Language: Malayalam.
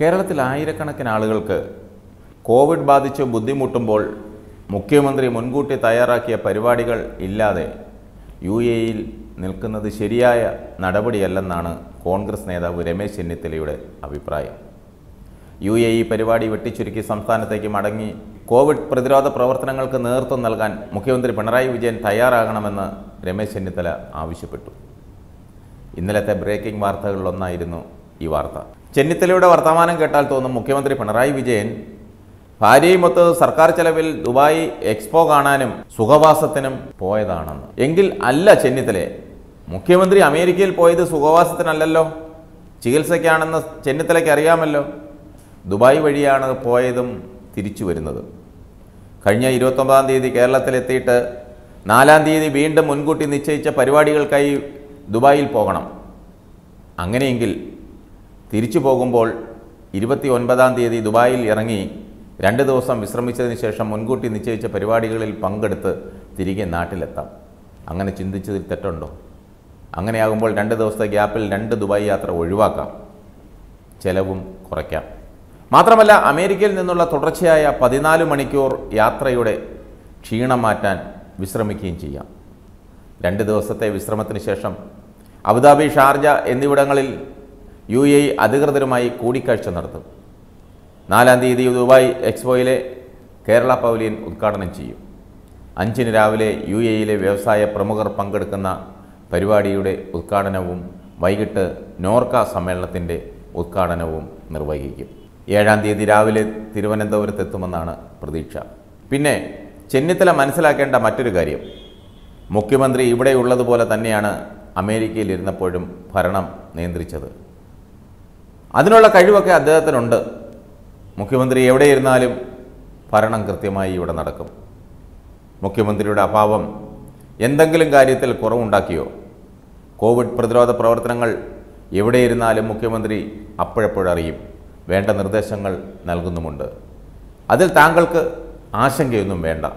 കേരളത്തിൽ ആയിരക്കണക്കിന് ആളുകൾക്ക് കോവിഡ് ബാധിച്ച് ബുദ്ധിമുട്ടുമ്പോൾ മുഖ്യമന്ത്രി മുൻകൂട്ടി തയ്യാറാക്കിയ പരിപാടികൾ ഇല്ലാതെ യു എയിൽ നിൽക്കുന്നത് ശരിയായ നടപടിയല്ലെന്നാണ് കോൺഗ്രസ് നേതാവ് രമേശ് ചെന്നിത്തലയുടെ അഭിപ്രായം യു എ ഇ പരിപാടി വെട്ടിച്ചുരുക്കി സംസ്ഥാനത്തേക്ക് മടങ്ങി കോവിഡ് പ്രതിരോധ പ്രവർത്തനങ്ങൾക്ക് നേതൃത്വം നൽകാൻ മുഖ്യമന്ത്രി പിണറായി വിജയൻ തയ്യാറാകണമെന്ന് രമേശ് ചെന്നിത്തല ആവശ്യപ്പെട്ടു ഇന്നലത്തെ ബ്രേക്കിംഗ് വാർത്തകളിലൊന്നായിരുന്നു ഈ വാർത്ത ചെന്നിത്തലയുടെ വർത്തമാനം കേട്ടാൽ തോന്നും മുഖ്യമന്ത്രി പിണറായി വിജയൻ ഭാര്യയുമൊത്ത് സർക്കാർ ചെലവിൽ ദുബായ് എക്സ്പോ കാണാനും സുഖവാസത്തിനും പോയതാണെന്ന് എങ്കിൽ അല്ല ചെന്നിത്തല മുഖ്യമന്ത്രി അമേരിക്കയിൽ പോയത് സുഖവാസത്തിനല്ലല്ലോ ചികിത്സയ്ക്കാണെന്ന് ചെന്നിത്തലയ്ക്ക് അറിയാമല്ലോ ദുബായ് വഴിയാണ് പോയതും തിരിച്ചു വരുന്നത് കഴിഞ്ഞ ഇരുപത്തൊമ്പതാം തീയതി കേരളത്തിലെത്തിയിട്ട് നാലാം തീയതി വീണ്ടും മുൻകൂട്ടി നിശ്ചയിച്ച പരിപാടികൾക്കായി ദുബായിൽ പോകണം അങ്ങനെയെങ്കിൽ തിരിച്ചു പോകുമ്പോൾ ഇരുപത്തി ഒൻപതാം തീയതി ദുബായിൽ ഇറങ്ങി രണ്ട് ദിവസം വിശ്രമിച്ചതിന് ശേഷം മുൻകൂട്ടി നിശ്ചയിച്ച പരിപാടികളിൽ പങ്കെടുത്ത് തിരികെ നാട്ടിലെത്താം അങ്ങനെ ചിന്തിച്ചതിൽ തെറ്റുണ്ടോ അങ്ങനെയാകുമ്പോൾ രണ്ട് ദിവസത്തെ ഗ്യാപ്പിൽ രണ്ട് ദുബായ് യാത്ര ഒഴിവാക്കാം ചെലവും കുറയ്ക്കാം മാത്രമല്ല അമേരിക്കയിൽ നിന്നുള്ള തുടർച്ചയായ പതിനാല് മണിക്കൂർ യാത്രയുടെ ക്ഷീണം മാറ്റാൻ വിശ്രമിക്കുകയും ചെയ്യാം രണ്ട് ദിവസത്തെ വിശ്രമത്തിന് ശേഷം അബുദാബി ഷാർജ എന്നിവിടങ്ങളിൽ യു എ അധികൃതരുമായി കൂടിക്കാഴ്ച നടത്തും നാലാം തീയതി ദുബായ് എക്സ്പോയിലെ കേരള പവലിയൻ ഉദ്ഘാടനം ചെയ്യും അഞ്ചിന് രാവിലെ യു എയിലെ വ്യവസായ പ്രമുഖർ പങ്കെടുക്കുന്ന പരിപാടിയുടെ ഉദ്ഘാടനവും വൈകിട്ട് നോർക്ക സമ്മേളനത്തിൻ്റെ ഉദ്ഘാടനവും നിർവഹിക്കും ഏഴാം തീയതി രാവിലെ തിരുവനന്തപുരത്തെത്തുമെന്നാണ് പ്രതീക്ഷ പിന്നെ ചെന്നിത്തല മനസ്സിലാക്കേണ്ട മറ്റൊരു കാര്യം മുഖ്യമന്ത്രി ഇവിടെയുള്ളതുപോലെ തന്നെയാണ് അമേരിക്കയിലിരുന്നപ്പോഴും ഭരണം നിയന്ത്രിച്ചത് അതിനുള്ള കഴിവൊക്കെ അദ്ദേഹത്തിനുണ്ട് മുഖ്യമന്ത്രി എവിടെ ഇരുന്നാലും ഭരണം കൃത്യമായി ഇവിടെ നടക്കും മുഖ്യമന്ത്രിയുടെ അഭാവം എന്തെങ്കിലും കാര്യത്തിൽ കുറവുണ്ടാക്കിയോ കോവിഡ് പ്രതിരോധ പ്രവർത്തനങ്ങൾ എവിടെ ഇരുന്നാലും മുഖ്യമന്ത്രി അപ്പോഴപ്പോഴറിയും വേണ്ട നിർദ്ദേശങ്ങൾ നൽകുന്നുമുണ്ട് അതിൽ താങ്കൾക്ക് ആശങ്കയൊന്നും വേണ്ട